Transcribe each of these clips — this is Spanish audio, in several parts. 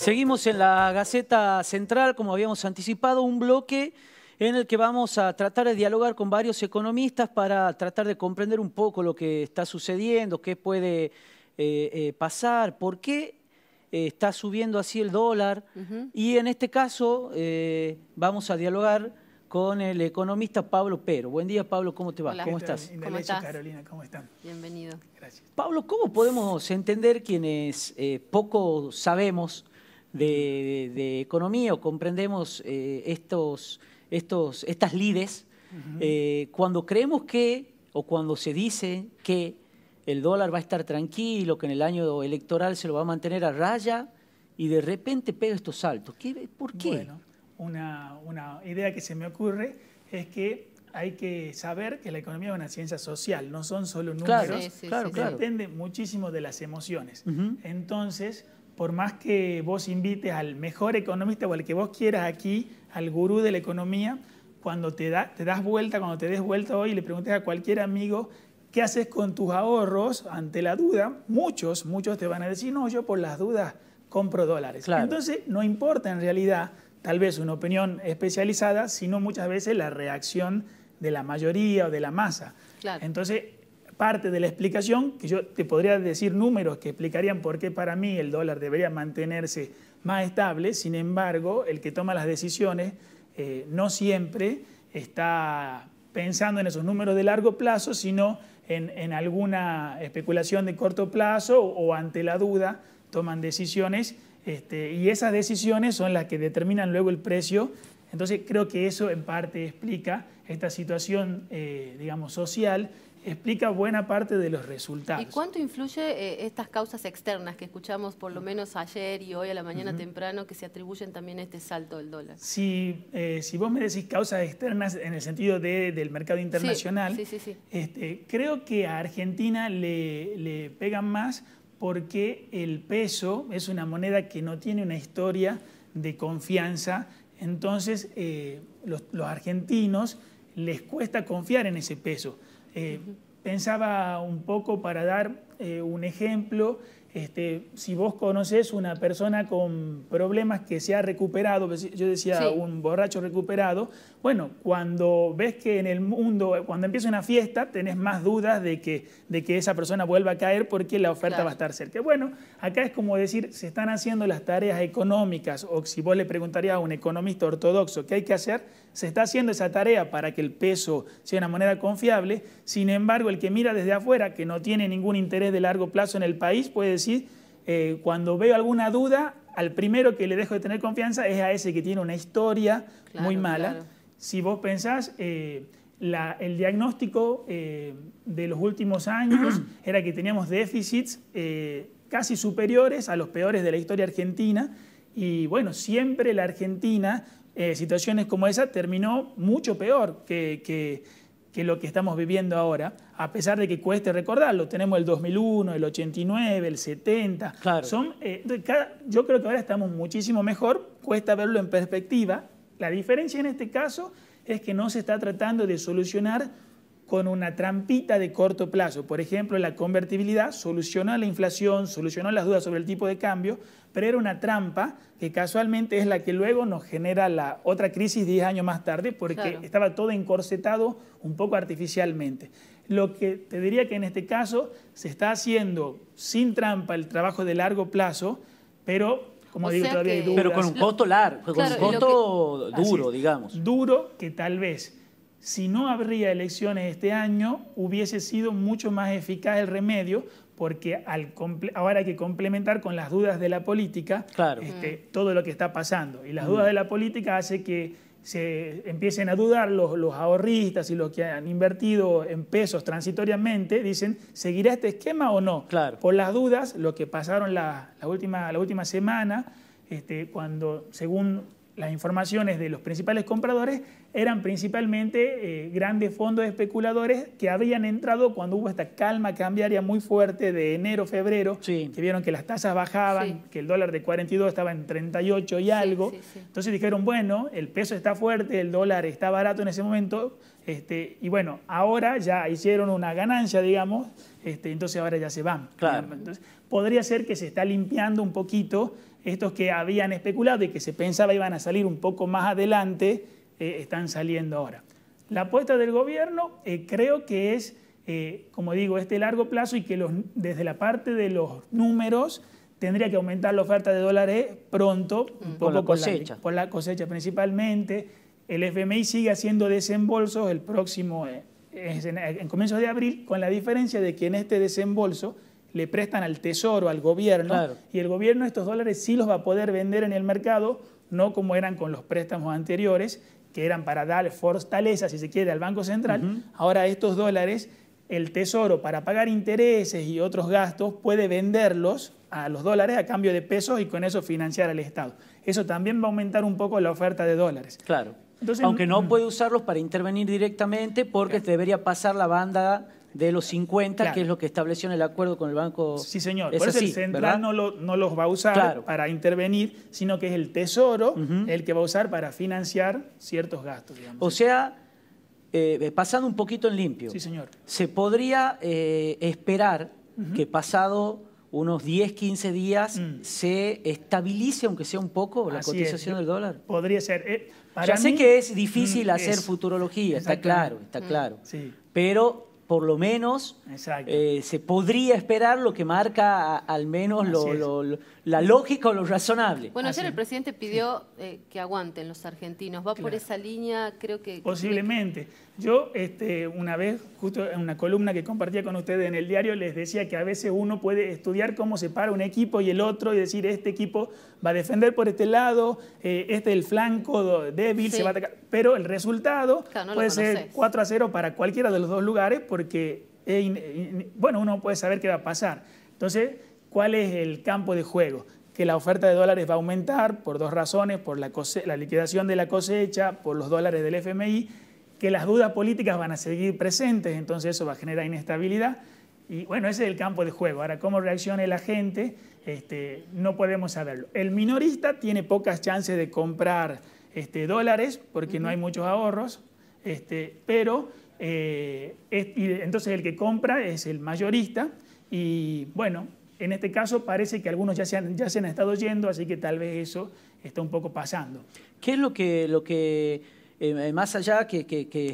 Seguimos en la Gaceta Central, como habíamos anticipado, un bloque en el que vamos a tratar de dialogar con varios economistas para tratar de comprender un poco lo que está sucediendo, qué puede eh, eh, pasar, por qué eh, está subiendo así el dólar. Y en este caso vamos a dialogar con el economista Pablo Pero. Buen día, Pablo, ¿cómo te va? ¿Cómo estás? ¿Cómo Carolina, ¿cómo están? Bienvenido. Gracias. Pablo, ¿cómo podemos entender quienes poco sabemos de, economía o comprendemos eh, estos, estos, estas lides, eh, cuando creemos que o cuando se dice que el dólar va a estar tranquilo, que en el año electoral se lo va a mantener a raya y de repente pega estos saltos. ¿Qué, ¿Por qué? Bueno, una, idea que se me ocurre es que hay que saber que la economía es una ciencia social, no son solo números, claro, claro, depende muchísimo de las emociones. Entonces, por más que vos invites al mejor economista o al que vos quieras aquí, al gurú de la economía, cuando te, das vuelta, cuando te des vuelta hoy y le preguntes a cualquier amigo qué haces con tus ahorros ante la duda, muchos, muchos te van a decir, no, yo por las dudas compro dólares. Entonces, no importa en realidad tal vez una opinión especializada, sino muchas veces la reacción de la mayoría o de la masa. Entonces, parte de la explicación, que yo te podría decir números que explicarían por qué para mí el dólar debería mantenerse más estable, sin embargo, el que toma las decisiones eh, no siempre está pensando en esos números de largo plazo, sino en, alguna especulación de corto plazo o, ante la duda toman decisiones este, y esas decisiones son las que determinan luego el precio. Entonces creo que eso en parte explica esta situación, eh, digamos, social explica buena parte de los resultados. ¿Y cuánto influye eh, estas causas externas que escuchamos por lo menos ayer y hoy a la mañana temprano que se atribuyen también a este salto del dólar? Si, eh, vos me decís causas externas en el sentido del mercado internacional, este, creo que a Argentina le, le pegan más porque el peso es una moneda que no tiene una historia de confianza, entonces eh, los argentinos les cuesta confiar en ese peso. Eh, pensaba un poco para dar eh, un ejemplo, este, si vos conoces una persona con problemas que se ha recuperado, pues, yo decía un borracho recuperado, bueno, cuando ves que en el mundo, cuando empieza una fiesta, tenés más dudas de que, de que esa persona vuelva a caer porque la oferta va a estar cerca. Bueno, acá es como decir, se están haciendo las tareas económicas, o si vos le preguntarías a un economista ortodoxo qué hay que hacer, se está haciendo esa tarea para que el peso sea una moneda confiable, sin embargo, el que mira desde afuera, que no tiene ningún interés de largo plazo en el país, puede decir, eh, cuando veo alguna duda, al primero que le dejo de tener confianza es a ese que tiene una historia muy mala. Si vos pensás, eh, el diagnóstico eh, de los últimos años era que teníamos déficits casi superiores a los peores de la historia argentina. Y bueno, siempre la Argentina, situaciones como esa, terminó mucho peor que, que que lo que estamos viviendo ahora, a pesar de que cueste recordarlo. Tenemos el 2001, el 89, el 70. Son, eh, yo creo que ahora estamos muchísimo mejor, cuesta verlo en perspectiva. La diferencia en este caso es que no se está tratando de solucionar con una trampita de corto plazo. Por ejemplo, la convertibilidad solucionó la inflación, solucionó las dudas sobre el tipo de cambio, pero era una trampa que casualmente es la que luego nos genera la otra crisis 10 años más tarde porque estaba todo encorsetado un poco artificialmente. Lo que te diría que en este caso se está haciendo sin trampa el trabajo de largo plazo, pero como digo, todavía hay dudas. Pero con un costo largo, con un costo duro, digamos. Duro que tal vez si no habría elecciones este año, hubiese sido mucho más eficaz el remedio, porque ahora hay que complementar con las dudas de la política este, mm. todo lo que está pasando. Y las mm. dudas de la política hace que se empiecen a dudar los, los, ahorristas y los que han invertido en pesos transitoriamente, dicen, ¿seguirá este esquema o no? Por las dudas, lo que pasaron la, última, la última semana, este, cuando según las informaciones de los principales compradores eran principalmente eh, grandes fondos especuladores que habían entrado cuando hubo esta calma cambiaria muy fuerte de enero, febrero, que vieron que las tasas bajaban, que el dólar de 42 estaba en 38 y algo. Entonces dijeron, bueno, el peso está fuerte, el dólar está barato en ese momento, este, y bueno, ahora ya hicieron una ganancia, digamos, este, entonces ahora ya se van. Claro. Entonces, podría ser que se está limpiando un poquito estos que habían especulado y que se pensaba iban a salir un poco más adelante, eh, están saliendo ahora. La apuesta del gobierno eh, creo que es, eh, como digo, este largo plazo y que desde la parte de los números tendría que aumentar la oferta de dólares pronto, un poco por la cosecha, por la cosecha principalmente. El FMI sigue haciendo desembolsos el próximo, en comienzos de abril, con la diferencia de que en este desembolso le prestan al tesoro, al gobierno, y el gobierno estos dólares sí los va a poder vender en el mercado, no como eran con los préstamos anteriores, que eran para dar fortaleza, si se quiere, al Banco Central. Ahora estos dólares, el tesoro para pagar intereses y otros gastos puede venderlos a los dólares a cambio de pesos y con eso financiar al Estado. Eso también va a aumentar un poco la oferta de dólares. Claro. Entonces, Aunque no mm. puede usarlos para intervenir directamente porque debería pasar la banda de los 50, que es lo que estableció en el acuerdo con el Banco Sí, señor. Por eso el central no, no, los va a usar para intervenir, sino que es el Tesoro el que va a usar para financiar ciertos gastos. O sea, eh, pasando un poquito en limpio. Sí, señor. Se podría eh, esperar que pasado unos 10, 15 días mm. se estabilice, aunque sea un poco, la cotización del dólar? Podría ser. Eh, ya sé que es difícil mm, hacer futurología, está claro, está mm. claro. Sí. Pero por lo menos eh, se podría esperar lo que marca al menos lo, lo, la lógica o lo razonable. Bueno, ayer el presidente pidió eh, que aguanten los argentinos. ¿Va por esa línea? Creo que... Posiblemente. Yo este, una vez, justo en una columna que compartía con ustedes en el diario, les decía que a veces uno puede estudiar cómo se para un equipo y el otro y decir, este equipo va a defender por este lado, eh, este es el flanco débil, se va a atacar. Pero el resultado puede ser 4 a 0 para cualquiera de los dos lugares porque, bueno, uno puede saber qué va a pasar. Entonces ¿Cuál es el campo de juego? Que la oferta de dólares va a aumentar por dos razones, por la, liquidación de la cosecha, por los dólares del FMI, que las dudas políticas van a seguir presentes, entonces eso va a generar inestabilidad. Y bueno, ese es el campo de juego. Ahora, cómo reaccione la gente, este, no podemos saberlo. El minorista tiene pocas chances de comprar este, dólares porque no hay muchos ahorros, este, pero eh, entonces el que compra es el mayorista y bueno, en este caso parece que algunos ya se han, ya se han estado yendo, así que tal vez eso está un poco pasando. ¿Qué es lo que... Lo que... Eh, más allá que,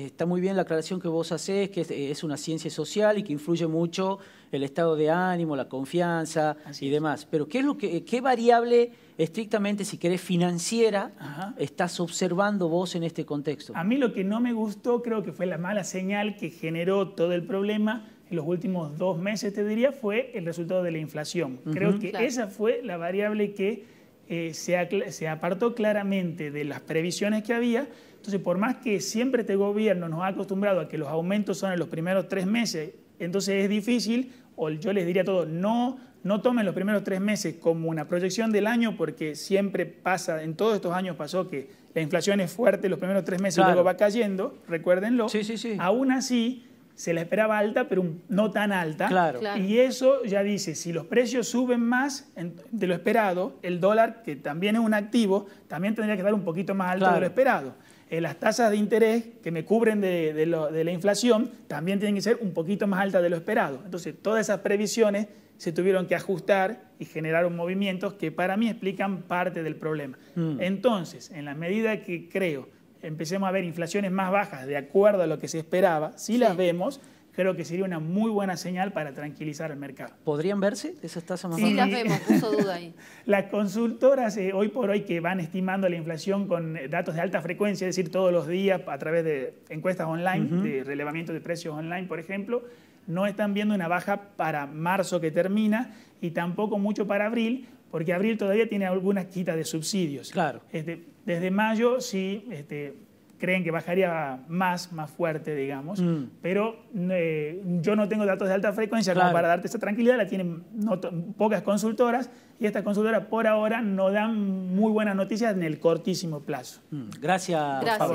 está muy bien la aclaración que vos hacés, que es, una ciencia social y que influye mucho el estado de ánimo, la confianza y demás. Pero ¿qué es lo que, qué variable estrictamente, si querés, financiera estás observando vos en este contexto? A mí lo que no me gustó creo que fue la mala señal que generó todo el problema en los últimos dos meses, te diría, fue el resultado de la inflación. Creo que esa fue la variable que eh, se, apartó claramente de las previsiones que había. Entonces, por más que siempre este gobierno nos ha acostumbrado a que los aumentos son en los primeros tres meses, entonces es difícil, o yo les diría a todos, no, no tomen los primeros tres meses como una proyección del año, porque siempre pasa, en todos estos años pasó que la inflación es fuerte los primeros tres meses, y luego va cayendo, recuérdenlo. Sí, sí, sí. Aún así, se la esperaba alta, pero no tan alta. Y eso ya dice, si los precios suben más de lo esperado, el dólar, que también es un activo, también tendría que estar un poquito más alto de lo esperado. Eh, las tasas de interés que me cubren de, la inflación también tienen que ser un poquito más altas de lo esperado. Entonces, todas esas previsiones se tuvieron que ajustar y generaron movimientos que para mí explican parte del problema. Mm. Entonces, en la medida que creo empecemos a ver inflaciones más bajas de acuerdo a lo que se esperaba, si las vemos, creo que sería una muy buena señal para tranquilizar el mercado. ¿Podrían verse esas tasas más bajas? Sí, las vemos, puso duda ahí. las consultoras eh, hoy por hoy que van estimando la inflación con eh, datos de alta frecuencia, es decir, todos los días a través de encuestas online, de relevamiento de precios online, por ejemplo, no están viendo una baja para marzo que termina y tampoco mucho para abril, porque abril todavía tiene algunas quitas de subsidios. Claro. Este, desde mayo sí este, creen que bajaría más, más fuerte, digamos, mm. pero eh, yo no tengo datos de alta frecuencia para darte esa tranquilidad, la tienen pocas consultoras y estas consultoras por ahora no dan muy buenas noticias en el cortísimo plazo. Mm. Gracias. Gracias.